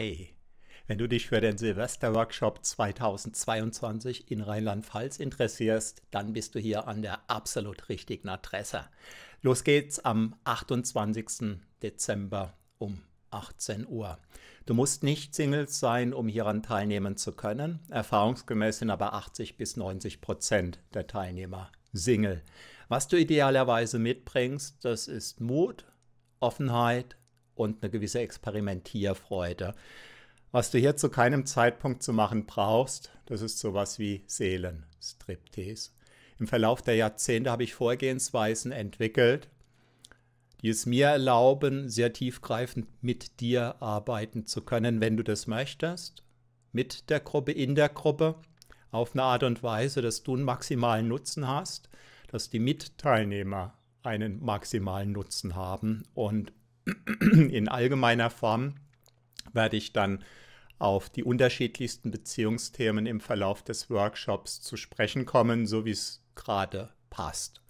Hey, wenn du dich für den Silvester-Workshop 2022 in Rheinland-Pfalz interessierst, dann bist du hier an der absolut richtigen Adresse. Los geht's am 28. Dezember um 18 Uhr. Du musst nicht Singles sein, um hieran teilnehmen zu können. Erfahrungsgemäß sind aber 80 bis 90 Prozent der Teilnehmer Single. Was du idealerweise mitbringst, das ist Mut, Offenheit, und eine gewisse Experimentierfreude. Was du hier zu keinem Zeitpunkt zu machen brauchst, das ist sowas wie Seelenstriptease. Im Verlauf der Jahrzehnte habe ich Vorgehensweisen entwickelt, die es mir erlauben, sehr tiefgreifend mit dir arbeiten zu können, wenn du das möchtest, mit der Gruppe, in der Gruppe, auf eine Art und Weise, dass du einen maximalen Nutzen hast, dass die Mitteilnehmer einen maximalen Nutzen haben und in allgemeiner Form werde ich dann auf die unterschiedlichsten Beziehungsthemen im Verlauf des Workshops zu sprechen kommen, so wie es gerade passt.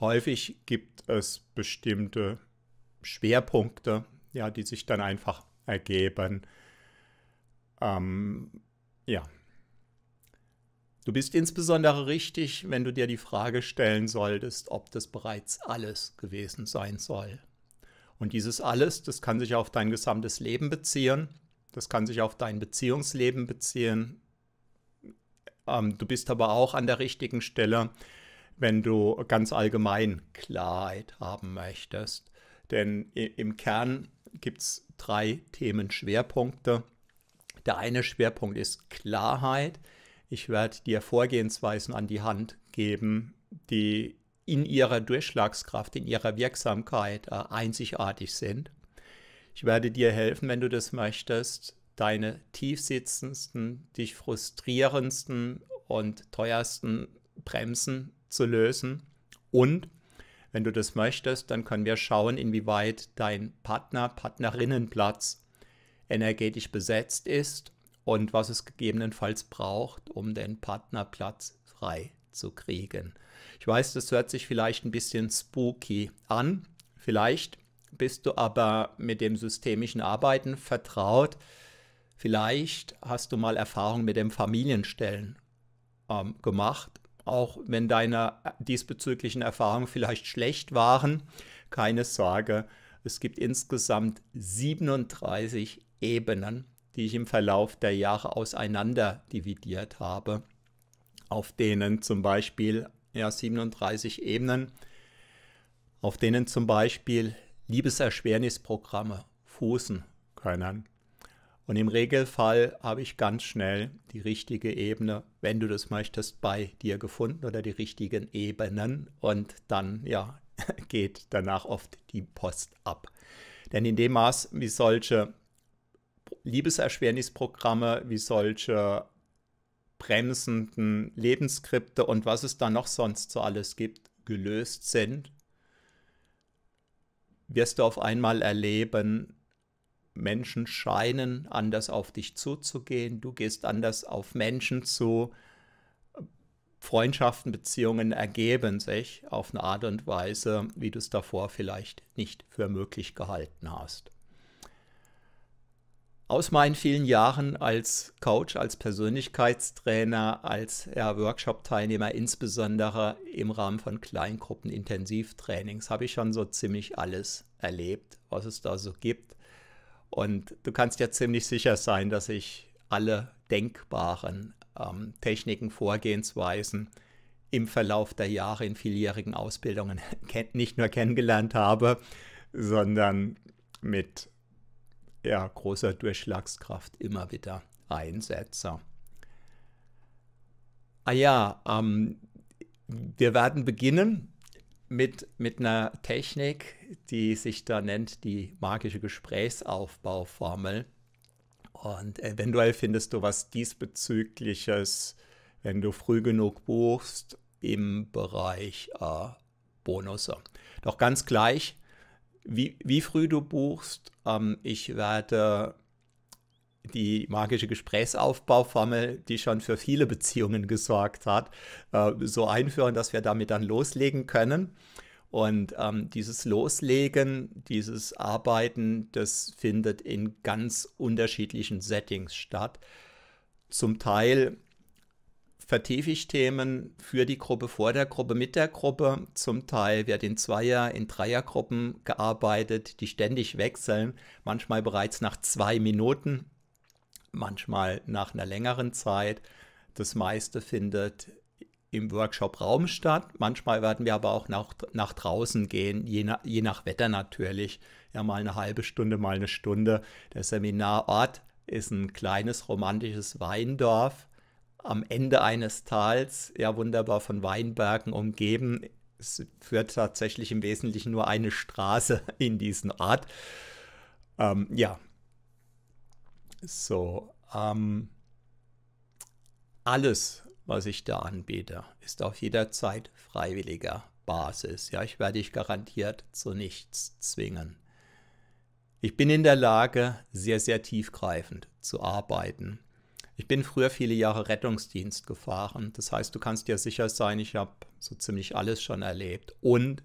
Häufig gibt es bestimmte Schwerpunkte, ja, die sich dann einfach ergeben. Ähm, ja. Du bist insbesondere richtig, wenn du dir die Frage stellen solltest, ob das bereits alles gewesen sein soll. Und dieses alles, das kann sich auf dein gesamtes Leben beziehen, das kann sich auf dein Beziehungsleben beziehen. Ähm, du bist aber auch an der richtigen Stelle, wenn du ganz allgemein Klarheit haben möchtest. Denn im Kern gibt es drei Themenschwerpunkte. Der eine Schwerpunkt ist Klarheit. Ich werde dir Vorgehensweisen an die Hand geben, die in ihrer Durchschlagskraft, in ihrer Wirksamkeit äh, einzigartig sind. Ich werde dir helfen, wenn du das möchtest, deine tiefsitzendsten, dich frustrierendsten und teuersten Bremsen zu lösen. Und wenn du das möchtest, dann können wir schauen, inwieweit dein Partner, Partnerinnenplatz energetisch besetzt ist und was es gegebenenfalls braucht, um den Partnerplatz frei zu kriegen. Ich weiß, das hört sich vielleicht ein bisschen spooky an. Vielleicht bist du aber mit dem systemischen Arbeiten vertraut. Vielleicht hast du mal Erfahrung mit dem Familienstellen ähm, gemacht. Auch wenn deine äh, diesbezüglichen Erfahrungen vielleicht schlecht waren, keine Sorge. Es gibt insgesamt 37 Ebenen, die ich im Verlauf der Jahre auseinander dividiert habe auf denen zum Beispiel ja, 37 Ebenen, auf denen zum Beispiel Liebeserschwernisprogramme fußen können. Und im Regelfall habe ich ganz schnell die richtige Ebene, wenn du das möchtest, bei dir gefunden oder die richtigen Ebenen. Und dann, ja, geht danach oft die Post ab. Denn in dem Maß, wie solche Liebeserschwernisprogramme, wie solche bremsenden Lebensskripte und was es da noch sonst so alles gibt, gelöst sind, wirst du auf einmal erleben, Menschen scheinen anders auf dich zuzugehen, du gehst anders auf Menschen zu, Freundschaften, Beziehungen ergeben sich auf eine Art und Weise, wie du es davor vielleicht nicht für möglich gehalten hast aus meinen vielen Jahren als Coach, als Persönlichkeitstrainer, als ja, Workshop-Teilnehmer, insbesondere im Rahmen von Kleingruppen, Intensivtrainings, habe ich schon so ziemlich alles erlebt, was es da so gibt. Und du kannst ja ziemlich sicher sein, dass ich alle denkbaren ähm, Techniken, Vorgehensweisen im Verlauf der Jahre in vieljährigen Ausbildungen nicht nur kennengelernt habe, sondern mit ja, großer Durchschlagskraft immer wieder Einsetzer. Ah ja, ähm, wir werden beginnen mit, mit einer Technik, die sich da nennt die magische Gesprächsaufbauformel. Und eventuell findest du was diesbezügliches, wenn du früh genug buchst, im Bereich äh, Bonusse. Doch ganz gleich, wie, wie früh du buchst. Ähm, ich werde die magische Gesprächsaufbauformel, die schon für viele Beziehungen gesorgt hat, äh, so einführen, dass wir damit dann loslegen können. Und ähm, dieses Loslegen, dieses Arbeiten, das findet in ganz unterschiedlichen Settings statt. Zum Teil vertiefe ich Themen für die Gruppe, vor der Gruppe, mit der Gruppe. Zum Teil wird in Zweier-, in Dreiergruppen gearbeitet, die ständig wechseln, manchmal bereits nach zwei Minuten, manchmal nach einer längeren Zeit. Das meiste findet im Workshop-Raum statt. Manchmal werden wir aber auch nach, nach draußen gehen, je nach, je nach Wetter natürlich. Ja, mal eine halbe Stunde, mal eine Stunde. Der Seminarort ist ein kleines romantisches Weindorf am Ende eines Tals, ja wunderbar von Weinbergen umgeben. Es führt tatsächlich im Wesentlichen nur eine Straße in diesen Ort. Ähm, ja. So. Ähm, alles, was ich da anbiete, ist auf jederzeit freiwilliger Basis. Ja, ich werde dich garantiert zu nichts zwingen. Ich bin in der Lage, sehr, sehr tiefgreifend zu arbeiten. Ich bin früher viele Jahre Rettungsdienst gefahren. Das heißt, du kannst dir sicher sein, ich habe so ziemlich alles schon erlebt. Und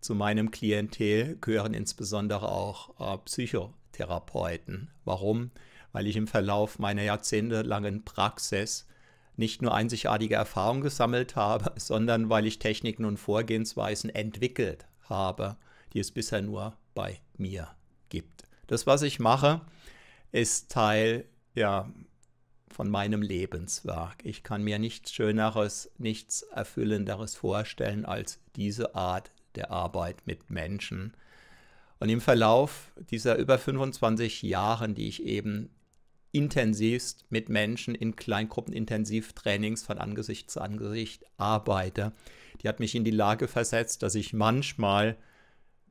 zu meinem Klientel gehören insbesondere auch äh, Psychotherapeuten. Warum? Weil ich im Verlauf meiner jahrzehntelangen Praxis nicht nur einzigartige Erfahrungen gesammelt habe, sondern weil ich Techniken und Vorgehensweisen entwickelt habe, die es bisher nur bei mir gibt. Das, was ich mache, ist Teil ja, von meinem Lebenswerk. Ich kann mir nichts Schöneres, nichts Erfüllenderes vorstellen als diese Art der Arbeit mit Menschen. Und im Verlauf dieser über 25 Jahre, die ich eben intensivst mit Menschen in Kleingruppenintensivtrainings von Angesicht zu Angesicht arbeite, die hat mich in die Lage versetzt, dass ich manchmal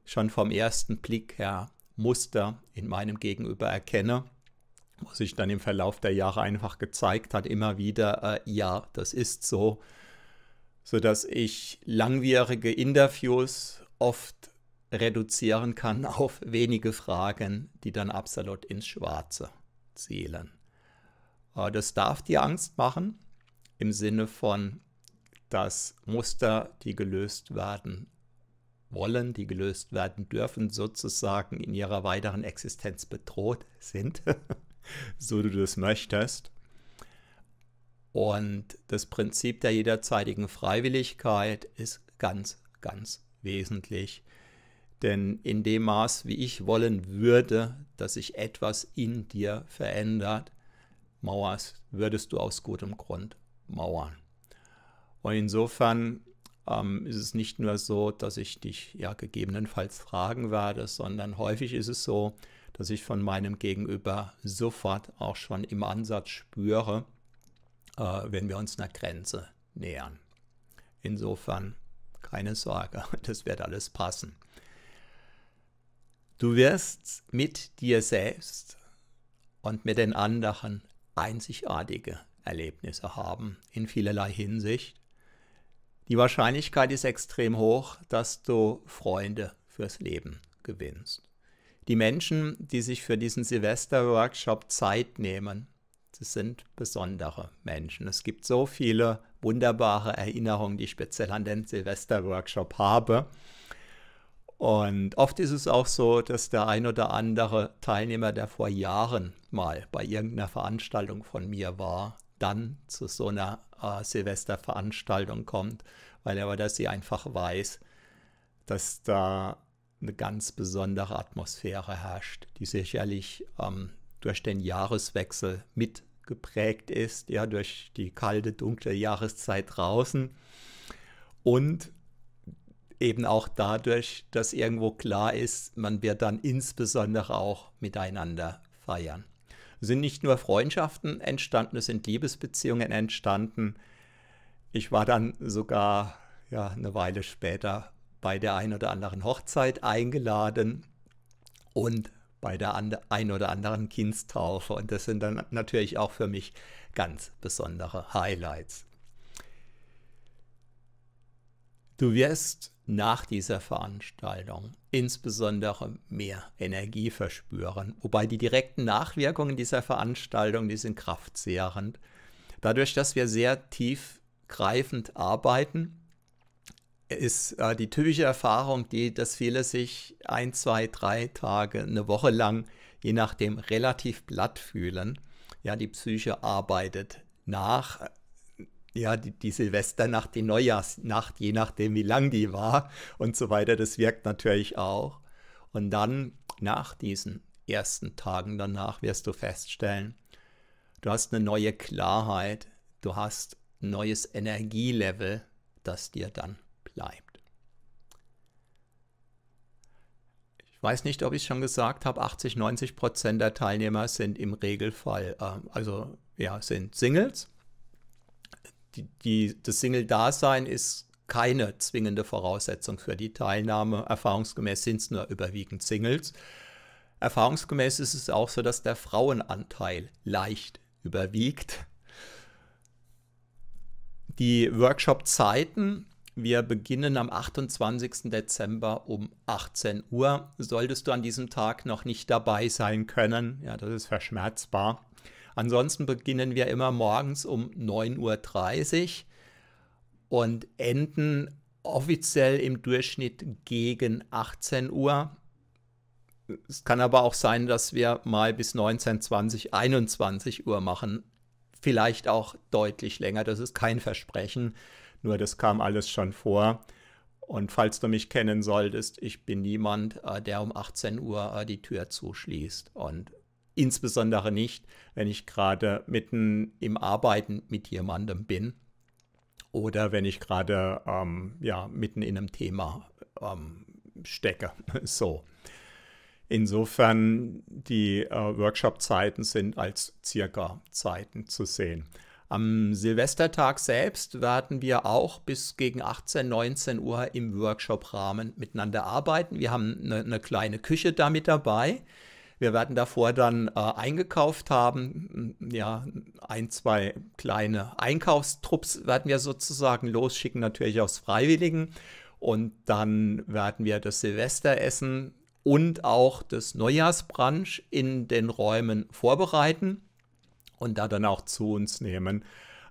schon vom ersten Blick her Muster in meinem Gegenüber erkenne wo sich dann im Verlauf der Jahre einfach gezeigt hat, immer wieder, äh, ja, das ist so, sodass ich langwierige Interviews oft reduzieren kann auf wenige Fragen, die dann absolut ins Schwarze zielen. Äh, das darf dir Angst machen, im Sinne von, dass Muster, die gelöst werden wollen, die gelöst werden dürfen, sozusagen in ihrer weiteren Existenz bedroht sind. so du das möchtest. Und das Prinzip der jederzeitigen Freiwilligkeit ist ganz, ganz wesentlich. Denn in dem Maß, wie ich wollen würde, dass sich etwas in dir verändert, mauerst, würdest du aus gutem Grund mauern. Und insofern ähm, ist es nicht nur so, dass ich dich ja gegebenenfalls fragen werde, sondern häufig ist es so, dass ich von meinem Gegenüber sofort auch schon im Ansatz spüre, äh, wenn wir uns einer Grenze nähern. Insofern keine Sorge, das wird alles passen. Du wirst mit dir selbst und mit den anderen einzigartige Erlebnisse haben in vielerlei Hinsicht. Die Wahrscheinlichkeit ist extrem hoch, dass du Freunde fürs Leben gewinnst die Menschen, die sich für diesen Silvester-Workshop Zeit nehmen. Das sind besondere Menschen. Es gibt so viele wunderbare Erinnerungen, die ich speziell an den Silvester-Workshop habe. Und oft ist es auch so, dass der ein oder andere Teilnehmer, der vor Jahren mal bei irgendeiner Veranstaltung von mir war, dann zu so einer äh, Silvesterveranstaltung kommt, weil er oder sie einfach weiß, dass da eine ganz besondere Atmosphäre herrscht, die sicherlich ähm, durch den Jahreswechsel mitgeprägt ist, ja, durch die kalte, dunkle Jahreszeit draußen und eben auch dadurch, dass irgendwo klar ist, man wird dann insbesondere auch miteinander feiern. Es sind nicht nur Freundschaften entstanden, es sind Liebesbeziehungen entstanden. Ich war dann sogar ja, eine Weile später bei der ein oder anderen Hochzeit eingeladen und bei der ein oder anderen Kindstaufe. Und das sind dann natürlich auch für mich ganz besondere Highlights. Du wirst nach dieser Veranstaltung insbesondere mehr Energie verspüren, wobei die direkten Nachwirkungen dieser Veranstaltung, die sind kraftzehrend. Dadurch, dass wir sehr tiefgreifend arbeiten, ist äh, die typische Erfahrung die, dass viele sich ein, zwei, drei Tage, eine Woche lang, je nachdem, relativ platt fühlen. Ja, die Psyche arbeitet nach, ja, die, die Silvesternacht, die Neujahrsnacht, je nachdem, wie lang die war und so weiter. Das wirkt natürlich auch. Und dann nach diesen ersten Tagen danach wirst du feststellen, du hast eine neue Klarheit, du hast ein neues Energielevel, das dir dann bleibt. Ich weiß nicht, ob ich es schon gesagt habe, 80, 90 Prozent der Teilnehmer sind im Regelfall, äh, also ja, sind Singles. Die, die, das Single-Dasein ist keine zwingende Voraussetzung für die Teilnahme. Erfahrungsgemäß sind es nur überwiegend Singles. Erfahrungsgemäß ist es auch so, dass der Frauenanteil leicht überwiegt. Die Workshop-Zeiten wir beginnen am 28. Dezember um 18 Uhr. Solltest du an diesem Tag noch nicht dabei sein können, ja, das ist verschmerzbar. Ansonsten beginnen wir immer morgens um 9.30 Uhr und enden offiziell im Durchschnitt gegen 18 Uhr. Es kann aber auch sein, dass wir mal bis 19, 20, 21 Uhr machen. Vielleicht auch deutlich länger, das ist kein Versprechen. Nur das kam alles schon vor. Und falls du mich kennen solltest, ich bin niemand, äh, der um 18 Uhr äh, die Tür zuschließt. Und insbesondere nicht, wenn ich gerade mitten im Arbeiten mit jemandem bin oder wenn ich gerade ähm, ja, mitten in einem Thema ähm, stecke. so. Insofern, die äh, Workshop-Zeiten sind als Circa-Zeiten zu sehen. Am Silvestertag selbst werden wir auch bis gegen 18, 19 Uhr im Workshop-Rahmen miteinander arbeiten. Wir haben eine, eine kleine Küche da mit dabei. Wir werden davor dann äh, eingekauft haben. Ja, ein, zwei kleine Einkaufstrupps werden wir sozusagen losschicken, natürlich aus Freiwilligen. Und dann werden wir das Silvesteressen und auch das Neujahrsbrunch in den Räumen vorbereiten und da dann auch zu uns nehmen.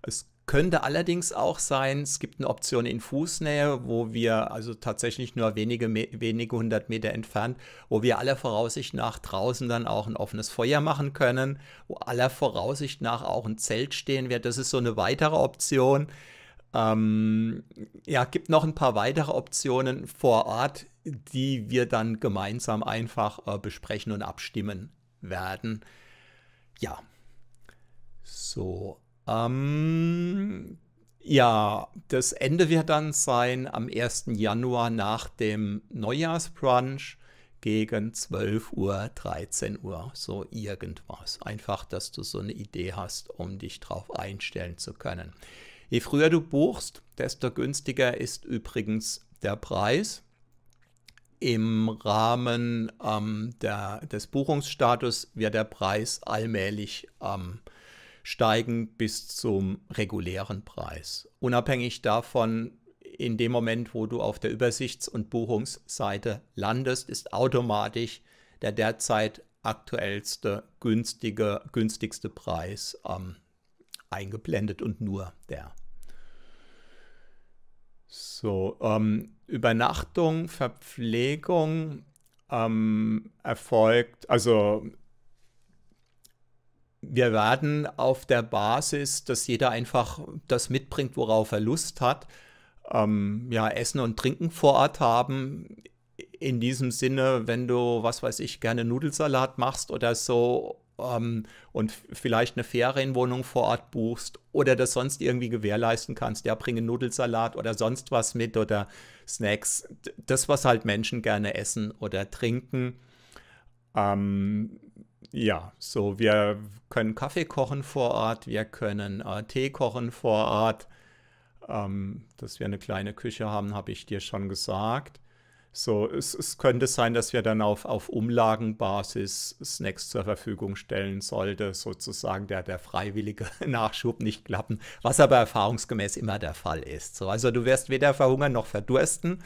Es könnte allerdings auch sein, es gibt eine Option in Fußnähe, wo wir also tatsächlich nur wenige, wenige hundert Meter entfernt, wo wir aller Voraussicht nach draußen dann auch ein offenes Feuer machen können, wo aller Voraussicht nach auch ein Zelt stehen wird. Das ist so eine weitere Option. Ähm, ja, gibt noch ein paar weitere Optionen vor Ort, die wir dann gemeinsam einfach äh, besprechen und abstimmen werden. Ja, so, ähm, ja, das Ende wird dann sein am 1. Januar nach dem Neujahrsbrunch gegen 12 Uhr, 13 Uhr, so irgendwas. Einfach, dass du so eine Idee hast, um dich drauf einstellen zu können. Je früher du buchst, desto günstiger ist übrigens der Preis. Im Rahmen ähm, der, des Buchungsstatus wird der Preis allmählich ähm, steigen bis zum regulären Preis. Unabhängig davon, in dem Moment, wo du auf der Übersichts- und Buchungsseite landest, ist automatisch der derzeit aktuellste, günstige, günstigste Preis ähm, eingeblendet und nur der. So, ähm, Übernachtung, Verpflegung ähm, erfolgt, also wir werden auf der Basis, dass jeder einfach das mitbringt, worauf er Lust hat, ähm, ja, Essen und Trinken vor Ort haben. In diesem Sinne, wenn du, was weiß ich, gerne Nudelsalat machst oder so ähm, und vielleicht eine Ferienwohnung vor Ort buchst oder das sonst irgendwie gewährleisten kannst, ja, bringe Nudelsalat oder sonst was mit oder Snacks, das, was halt Menschen gerne essen oder trinken. Ähm, ja, so wir können Kaffee kochen vor Ort, wir können äh, Tee kochen vor Ort. Ähm, dass wir eine kleine Küche haben, habe ich dir schon gesagt. So, es, es, könnte sein, dass wir dann auf, auf Umlagenbasis Snacks zur Verfügung stellen sollte, sozusagen der, der freiwillige Nachschub nicht klappen, was aber erfahrungsgemäß immer der Fall ist. So, also du wirst weder verhungern noch verdursten.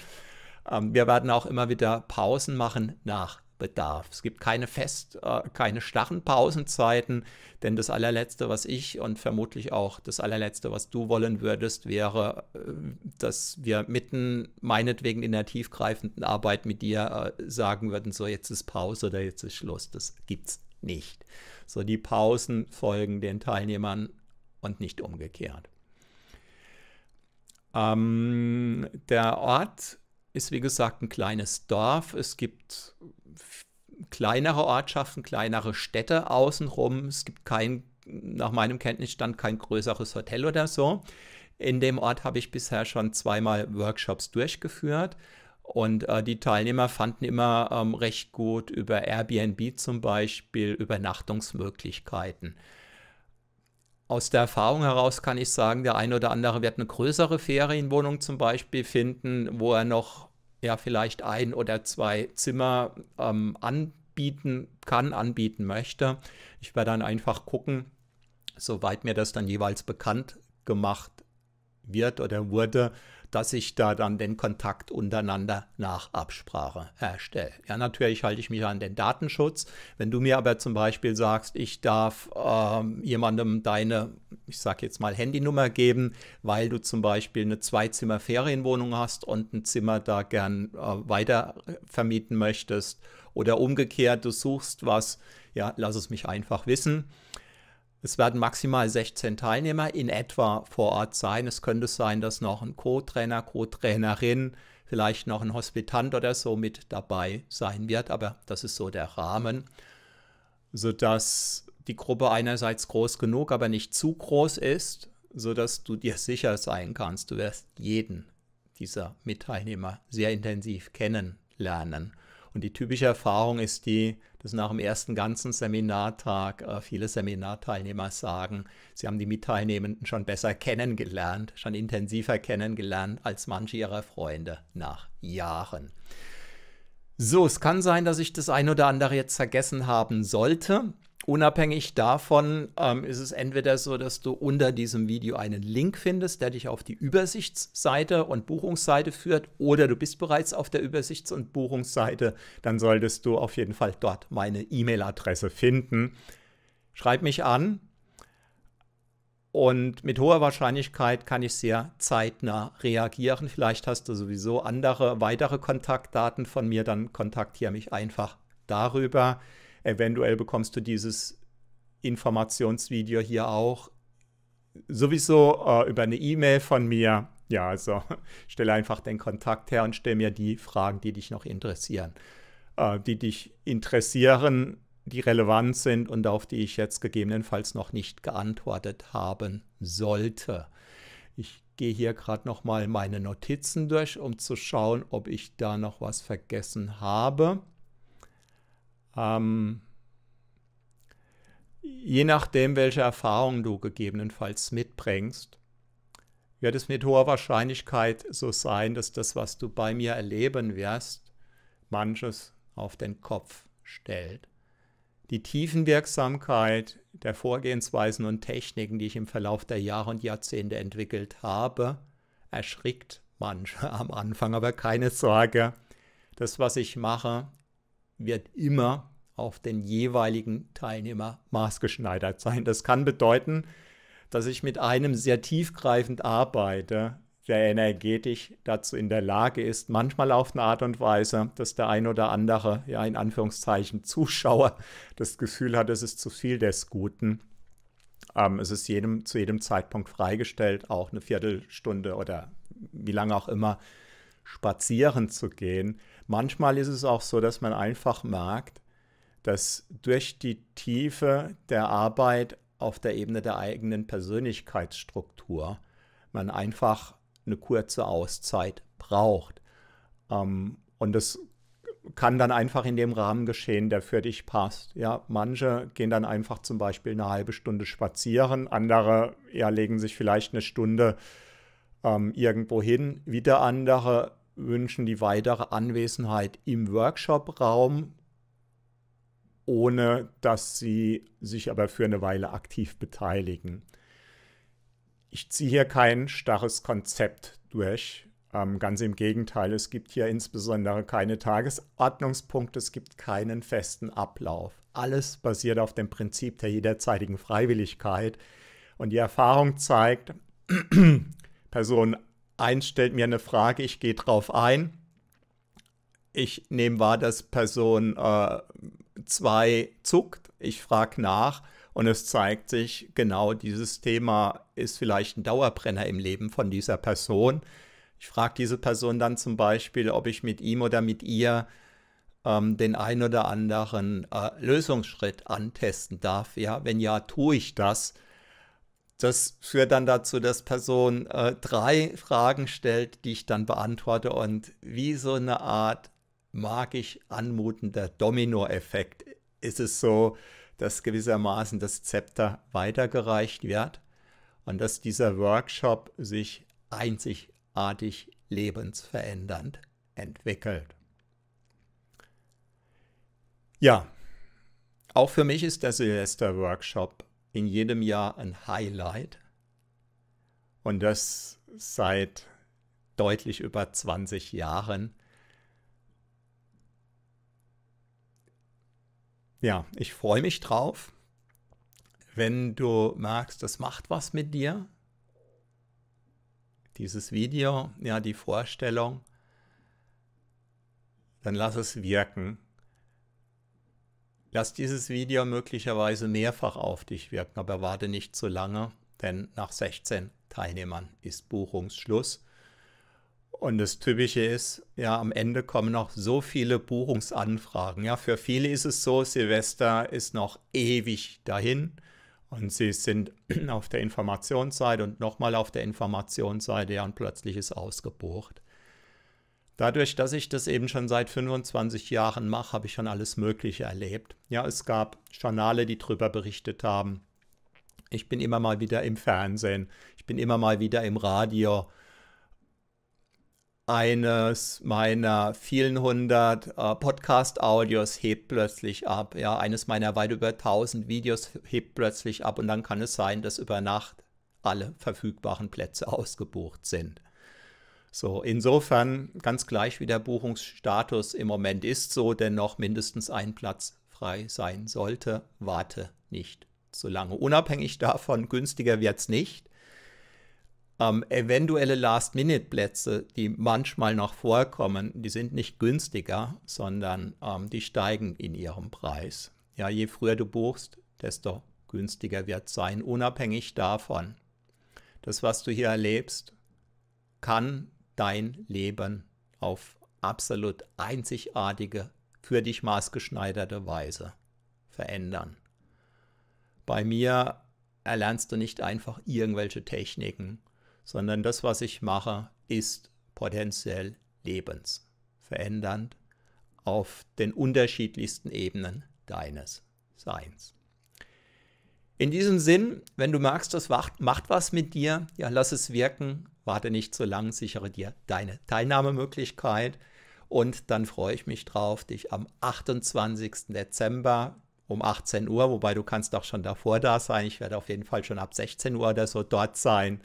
Ähm, wir werden auch immer wieder Pausen machen nach Bedarf. Es gibt keine fest, äh, keine starren Pausenzeiten, denn das allerletzte, was ich und vermutlich auch das allerletzte, was du wollen würdest, wäre, äh, dass wir mitten meinetwegen in der tiefgreifenden Arbeit mit dir äh, sagen würden, so jetzt ist Pause oder jetzt ist Schluss. Das gibt's nicht. So die Pausen folgen den Teilnehmern und nicht umgekehrt. Ähm, der Ort ist wie gesagt ein kleines Dorf. Es gibt kleinere Ortschaften, kleinere Städte außenrum. Es gibt kein, nach meinem Kenntnisstand, kein größeres Hotel oder so. In dem Ort habe ich bisher schon zweimal Workshops durchgeführt. Und äh, die Teilnehmer fanden immer ähm, recht gut über Airbnb zum Beispiel Übernachtungsmöglichkeiten aus der Erfahrung heraus kann ich sagen, der eine oder andere wird eine größere Ferienwohnung zum Beispiel finden, wo er noch ja vielleicht ein oder zwei Zimmer ähm, anbieten kann, anbieten möchte. Ich werde dann einfach gucken, soweit mir das dann jeweils bekannt gemacht wird oder wurde, dass ich da dann den Kontakt untereinander nach Absprache herstelle. Ja, natürlich halte ich mich an den Datenschutz. Wenn du mir aber zum Beispiel sagst, ich darf ähm, jemandem deine, ich sage jetzt mal Handynummer geben, weil du zum Beispiel eine Zwei-Zimmer-Ferienwohnung hast und ein Zimmer da gern äh, weiter vermieten möchtest oder umgekehrt, du suchst was, ja, lass es mich einfach wissen es werden maximal 16 Teilnehmer in etwa vor Ort sein. Es könnte sein, dass noch ein Co-Trainer, Co-Trainerin, vielleicht noch ein Hospitant oder so mit dabei sein wird, aber das ist so der Rahmen, sodass die Gruppe einerseits groß genug, aber nicht zu groß ist, sodass du dir sicher sein kannst, du wirst jeden dieser Mitteilnehmer sehr intensiv kennenlernen. Und die typische Erfahrung ist die, dass nach dem ersten ganzen Seminartag äh, viele Seminarteilnehmer sagen, sie haben die Mitteilnehmenden schon besser kennengelernt, schon intensiver kennengelernt als manche ihrer Freunde nach Jahren. So, es kann sein, dass ich das ein oder andere jetzt vergessen haben sollte unabhängig davon ähm, ist es entweder so, dass du unter diesem Video einen Link findest, der dich auf die Übersichtsseite und Buchungsseite führt, oder du bist bereits auf der Übersichts- und Buchungsseite, dann solltest du auf jeden Fall dort meine E-Mail-Adresse finden. Schreib mich an und mit hoher Wahrscheinlichkeit kann ich sehr zeitnah reagieren. Vielleicht hast du sowieso andere weitere Kontaktdaten von mir, dann kontaktiere mich einfach darüber. Eventuell bekommst du dieses Informationsvideo hier auch sowieso äh, über eine E-Mail von mir. Ja, also stelle einfach den Kontakt her und stell mir die Fragen, die dich noch interessieren, äh, die dich interessieren, die relevant sind und auf die ich jetzt gegebenenfalls noch nicht geantwortet haben sollte. Ich gehe hier gerade noch mal meine Notizen durch, um zu schauen, ob ich da noch was vergessen habe. Ähm, je nachdem, welche Erfahrungen du gegebenenfalls mitbringst, wird es mit hoher Wahrscheinlichkeit so sein, dass das, was du bei mir erleben wirst, manches auf den Kopf stellt. Die Tiefenwirksamkeit der Vorgehensweisen und Techniken, die ich im Verlauf der Jahre und Jahrzehnte entwickelt habe, erschrickt manche am Anfang, aber keine Sorge. Das, was ich mache, wird immer auf den jeweiligen Teilnehmer maßgeschneidert sein. Das kann bedeuten, dass ich mit einem sehr tiefgreifend arbeite, der energetisch dazu in der Lage ist, manchmal auf eine Art und Weise, dass der ein oder andere, ja in Anführungszeichen Zuschauer, das Gefühl hat, es ist zu viel des Guten. Ähm, es ist jedem, zu jedem Zeitpunkt freigestellt, auch eine Viertelstunde oder wie lange auch immer spazieren zu gehen. Manchmal ist es auch so, dass man einfach merkt, dass durch die Tiefe der Arbeit auf der Ebene der eigenen Persönlichkeitsstruktur man einfach eine kurze Auszeit braucht. Ähm, und das kann dann einfach in dem Rahmen geschehen, der für dich passt. Ja, manche gehen dann einfach zum Beispiel eine halbe Stunde spazieren, andere ja, legen sich vielleicht eine Stunde ähm, irgendwo hin, wieder andere wünschen die weitere Anwesenheit im Workshop-Raum, ohne dass sie sich aber für eine Weile aktiv beteiligen. Ich ziehe hier kein starres Konzept durch. Ähm, ganz im Gegenteil, es gibt hier insbesondere keine Tagesordnungspunkte, es gibt keinen festen Ablauf. Alles basiert auf dem Prinzip der jederzeitigen Freiwilligkeit. Und die Erfahrung zeigt, Personen eins stellt mir eine Frage, ich gehe drauf ein. Ich nehme wahr, dass Person 2 äh, zuckt, ich frage nach und es zeigt sich, genau dieses Thema ist vielleicht ein Dauerbrenner im Leben von dieser Person. Ich frage diese Person dann zum Beispiel, ob ich mit ihm oder mit ihr ähm, den ein oder anderen äh, Lösungsschritt antesten darf. Ja, wenn ja, tue ich das das führt dann dazu, dass Person äh, drei Fragen stellt, die ich dann beantworte und wie so eine Art magisch anmutender Dominoeffekt ist es so, dass gewissermaßen das Zepter weitergereicht wird und dass dieser Workshop sich einzigartig lebensverändernd entwickelt. Ja, auch für mich ist der Silvester-Workshop in jedem Jahr ein Highlight und das seit deutlich über 20 Jahren. Ja, ich freue mich drauf. Wenn du merkst, das macht was mit dir, dieses Video, ja, die Vorstellung, dann lass es wirken. Lass dieses Video möglicherweise mehrfach auf dich wirken, aber warte nicht zu lange, denn nach 16 Teilnehmern ist Buchungsschluss. Und das Typische ist, ja, am Ende kommen noch so viele Buchungsanfragen. Ja, für viele ist es so, Silvester ist noch ewig dahin und sie sind auf der Informationsseite und nochmal auf der Informationsseite ja, und plötzlich ist ausgebucht. Dadurch, dass ich das eben schon seit 25 Jahren mache, habe ich schon alles Mögliche erlebt. Ja, es gab Journale, die darüber berichtet haben. Ich bin immer mal wieder im Fernsehen. Ich bin immer mal wieder im Radio. Eines meiner vielen hundert äh, Podcast-Audios hebt plötzlich ab. Ja, eines meiner weit über 1000 Videos hebt plötzlich ab. Und dann kann es sein, dass über Nacht alle verfügbaren Plätze ausgebucht sind. So, insofern ganz gleich wie der Buchungsstatus im Moment ist, so dennoch mindestens ein Platz frei sein sollte, warte nicht zu lange. Unabhängig davon, günstiger wird es nicht. Ähm, eventuelle Last-Minute-Plätze, die manchmal noch vorkommen, die sind nicht günstiger, sondern ähm, die steigen in ihrem Preis. Ja, je früher du buchst, desto günstiger wird es sein, unabhängig davon. Das, was du hier erlebst, kann dein Leben auf absolut einzigartige, für dich maßgeschneiderte Weise verändern. Bei mir erlernst du nicht einfach irgendwelche Techniken, sondern das, was ich mache, ist potenziell lebensverändernd auf den unterschiedlichsten Ebenen deines Seins. In diesem Sinn, wenn du merkst, das macht was mit dir, ja, lass es wirken, Warte nicht zu lang, sichere dir deine Teilnahmemöglichkeit. Und dann freue ich mich drauf, dich am 28. Dezember um 18 Uhr, wobei du kannst auch schon davor da sein. Ich werde auf jeden Fall schon ab 16 Uhr oder so dort sein,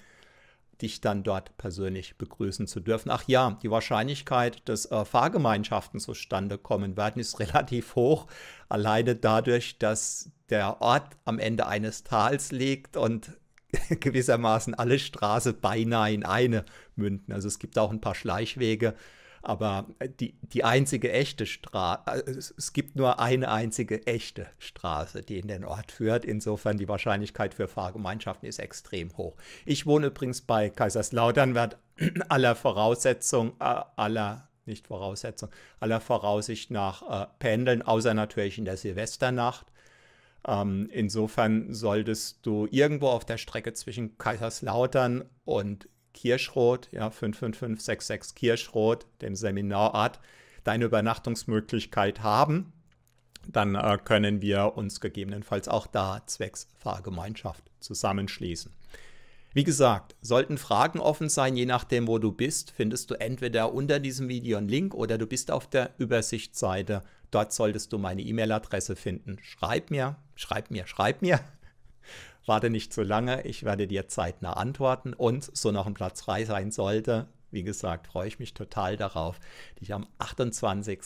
dich dann dort persönlich begrüßen zu dürfen. Ach ja, die Wahrscheinlichkeit, dass äh, Fahrgemeinschaften zustande kommen werden, ist relativ hoch. Alleine dadurch, dass der Ort am Ende eines Tals liegt und gewissermaßen alle Straße beinahe in eine münden. Also es gibt auch ein paar Schleichwege, aber äh, die, die einzige echte Straße, äh, es gibt nur eine einzige echte Straße, die in den Ort führt. Insofern die Wahrscheinlichkeit für Fahrgemeinschaften ist extrem hoch. Ich wohne übrigens bei Kaiserslautern, wird aller Voraussetzung, äh, aller nicht Voraussetzung, aller Voraussicht nach äh, pendeln, außer natürlich in der Silvesternacht. Ähm, insofern solltest du irgendwo auf der Strecke zwischen Kaiserslautern und Kirschroth, ja, 55566 Kirschroth, dem Seminarort, deine Übernachtungsmöglichkeit haben. Dann äh, können wir uns gegebenenfalls auch da zwecks Fahrgemeinschaft zusammenschließen. Wie gesagt, sollten Fragen offen sein, je nachdem, wo du bist, findest du entweder unter diesem Video einen Link oder du bist auf der Übersichtsseite. Dort solltest du meine E-Mail-Adresse finden. Schreib mir, schreib mir, schreib mir. Warte nicht zu lange, ich werde dir zeitnah antworten und so noch ein Platz frei sein sollte, wie gesagt, freue ich mich total darauf, dich am 28.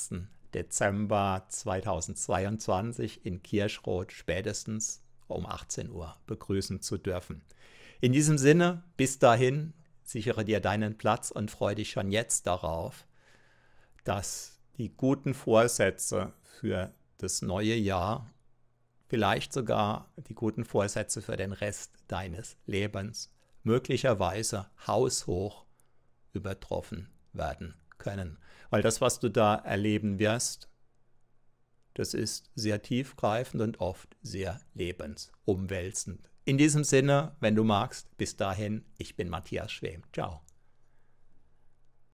Dezember 2022 in Kirschroth spätestens um 18 Uhr begrüßen zu dürfen. In diesem Sinne, bis dahin, sichere dir deinen Platz und freue dich schon jetzt darauf, dass die guten Vorsätze für das neue Jahr vielleicht sogar die guten Vorsätze für den Rest deines Lebens möglicherweise haushoch übertroffen werden können. Weil das, was du da erleben wirst, das ist sehr tiefgreifend und oft sehr lebensumwälzend. In diesem Sinne, wenn du magst, bis dahin, ich bin Matthias Schwem. Ciao.